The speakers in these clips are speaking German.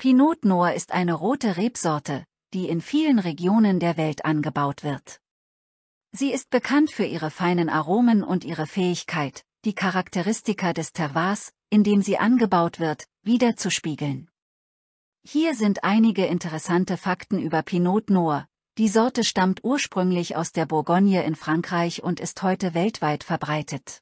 Pinot Noir ist eine rote Rebsorte, die in vielen Regionen der Welt angebaut wird. Sie ist bekannt für ihre feinen Aromen und ihre Fähigkeit, die Charakteristika des Terroirs, in dem sie angebaut wird, wiederzuspiegeln. Hier sind einige interessante Fakten über Pinot Noir. Die Sorte stammt ursprünglich aus der Bourgogne in Frankreich und ist heute weltweit verbreitet.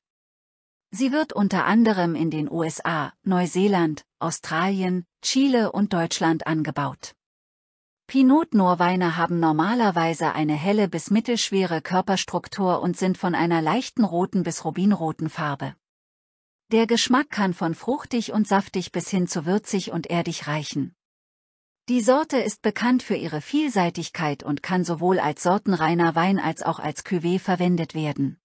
Sie wird unter anderem in den USA, Neuseeland, Australien, Chile und Deutschland angebaut. Pinot Noir-Weine haben normalerweise eine helle bis mittelschwere Körperstruktur und sind von einer leichten roten bis rubinroten Farbe. Der Geschmack kann von fruchtig und saftig bis hin zu würzig und erdig reichen. Die Sorte ist bekannt für ihre Vielseitigkeit und kann sowohl als sortenreiner Wein als auch als Cuvée verwendet werden.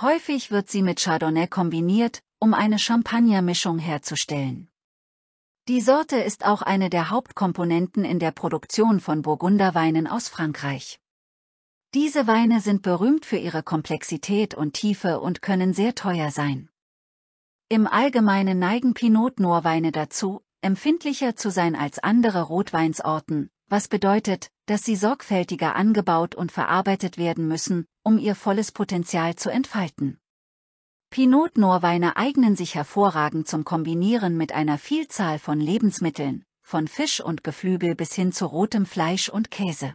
Häufig wird sie mit Chardonnay kombiniert, um eine Champagnermischung herzustellen. Die Sorte ist auch eine der Hauptkomponenten in der Produktion von Burgunderweinen aus Frankreich. Diese Weine sind berühmt für ihre Komplexität und Tiefe und können sehr teuer sein. Im Allgemeinen neigen Pinot Noir Weine dazu, empfindlicher zu sein als andere Rotweinsorten, was bedeutet, dass sie sorgfältiger angebaut und verarbeitet werden müssen, um ihr volles Potenzial zu entfalten. Pinot Noirweine eignen sich hervorragend zum Kombinieren mit einer Vielzahl von Lebensmitteln, von Fisch und Geflügel bis hin zu rotem Fleisch und Käse.